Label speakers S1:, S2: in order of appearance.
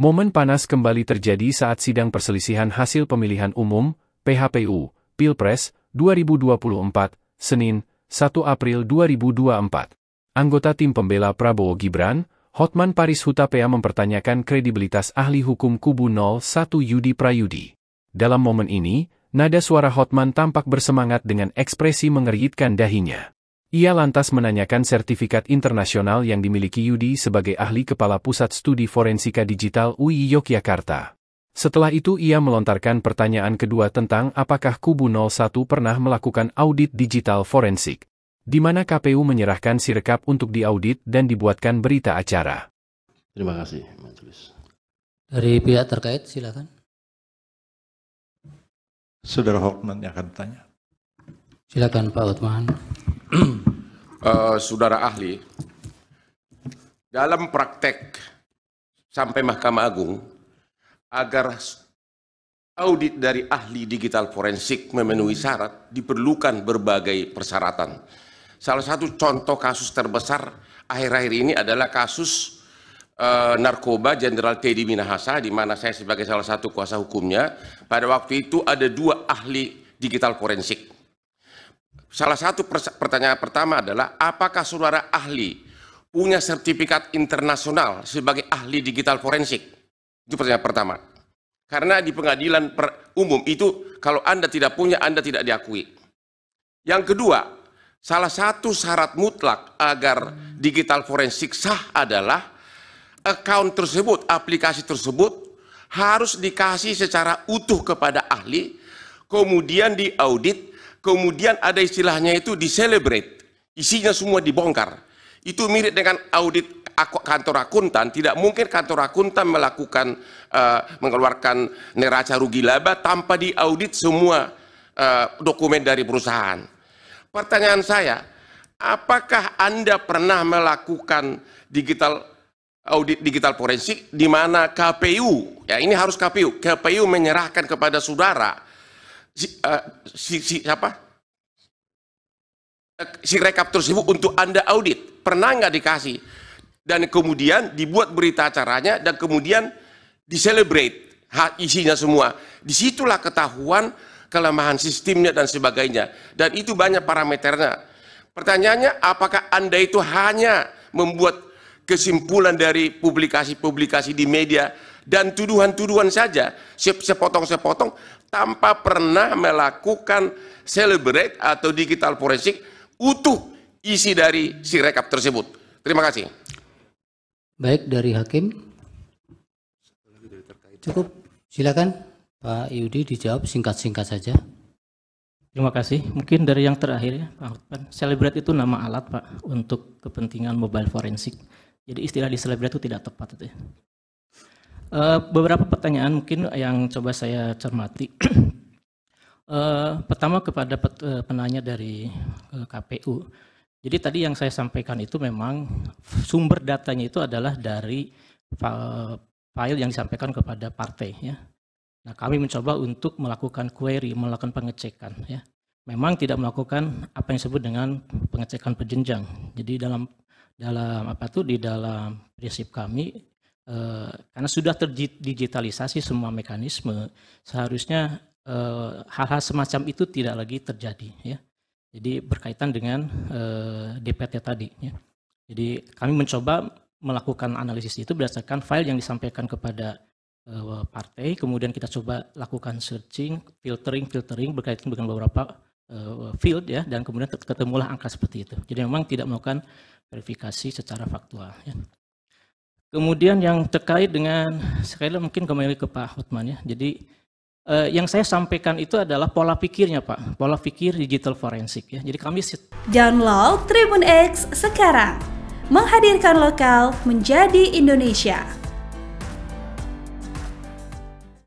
S1: Momen panas kembali terjadi saat sidang perselisihan hasil pemilihan umum, PHPU, Pilpres, 2024, Senin, 1 April 2024. Anggota tim pembela Prabowo Gibran, Hotman Paris Hutapea mempertanyakan kredibilitas ahli hukum kubu 01 Yudi Prayudi. Dalam momen ini, nada suara Hotman tampak bersemangat dengan ekspresi mengerjitkan dahinya. Ia lantas menanyakan sertifikat internasional yang dimiliki Yudi sebagai ahli kepala Pusat Studi Forensika Digital UI Yogyakarta. Setelah itu ia melontarkan pertanyaan kedua tentang apakah kubu 01 pernah melakukan audit digital forensik, di mana KPU menyerahkan sirekap untuk diaudit dan dibuatkan berita acara. Terima kasih, Majelis.
S2: Dari pihak terkait, silakan.
S1: Saudara
S3: Hockman yang akan bertanya.
S2: Silakan Pak Hockman
S3: uh, saudara ahli, dalam praktek sampai Mahkamah Agung, agar audit dari ahli digital forensik memenuhi syarat, diperlukan berbagai persyaratan. Salah satu contoh kasus terbesar akhir-akhir ini adalah kasus uh, narkoba Jenderal Teddy Minahasa, di mana saya sebagai salah satu kuasa hukumnya, pada waktu itu ada dua ahli digital forensik salah satu pertanyaan pertama adalah apakah saudara ahli punya sertifikat internasional sebagai ahli digital forensik? Itu pertanyaan pertama. Karena di pengadilan per umum itu kalau Anda tidak punya, Anda tidak diakui. Yang kedua, salah satu syarat mutlak agar digital forensik sah adalah account tersebut, aplikasi tersebut harus dikasih secara utuh kepada ahli, kemudian diaudit kemudian ada istilahnya itu celebrate isinya semua dibongkar. Itu mirip dengan audit kantor akuntan, tidak mungkin kantor akuntan melakukan uh, mengeluarkan neraca rugi laba tanpa diaudit semua uh, dokumen dari perusahaan. Pertanyaan saya, apakah Anda pernah melakukan digital audit digital forensik di mana KPU, ya ini harus KPU, KPU menyerahkan kepada saudara si, uh, si, si apa? Si rekap tersebut untuk Anda audit. Pernah nggak dikasih? Dan kemudian dibuat berita acaranya dan kemudian diselebrate isinya semua. Disitulah ketahuan kelemahan sistemnya dan sebagainya. Dan itu banyak parameternya. Pertanyaannya apakah Anda itu hanya membuat kesimpulan dari publikasi-publikasi di media dan tuduhan-tuduhan saja sepotong-sepotong tanpa pernah melakukan celebrate atau digital forensik utuh isi dari si rekap tersebut. Terima kasih.
S2: Baik dari hakim. Cukup. Silakan Pak Yudi dijawab singkat-singkat saja. Terima kasih. Mungkin dari yang terakhir ya, Pak Hotman. Celebrate itu nama alat, Pak, untuk kepentingan mobile forensik. Jadi istilah di celebrate itu tidak tepat itu ya. Eh, beberapa pertanyaan mungkin yang coba saya cermati. uh, pertama kepada pet, uh, penanya dari uh, KPU. Jadi tadi yang saya sampaikan itu memang sumber datanya itu adalah dari file yang disampaikan kepada partai. Ya. Nah kami mencoba untuk melakukan query, melakukan pengecekan. Ya. Memang tidak melakukan apa yang disebut dengan pengecekan penjenjang. Jadi dalam dalam apa tuh di dalam prinsip kami Eh, karena sudah terdigitalisasi semua mekanisme, seharusnya eh, hal-hal semacam itu tidak lagi terjadi ya. Jadi berkaitan dengan eh, DPT tadi ya. Jadi kami mencoba melakukan analisis itu berdasarkan file yang disampaikan kepada eh, partai, kemudian kita coba lakukan searching, filtering, filtering berkaitan dengan beberapa field ya dan kemudian ketemulah angka seperti itu. Jadi memang tidak melakukan verifikasi secara faktual ya. Kemudian yang terkait dengan sekali mungkin kembali ke Pak Hotman ya. Jadi eh, yang saya sampaikan itu adalah pola pikirnya Pak, pola pikir digital forensik ya. Jadi kami
S1: download Tribun X sekarang menghadirkan lokal menjadi Indonesia.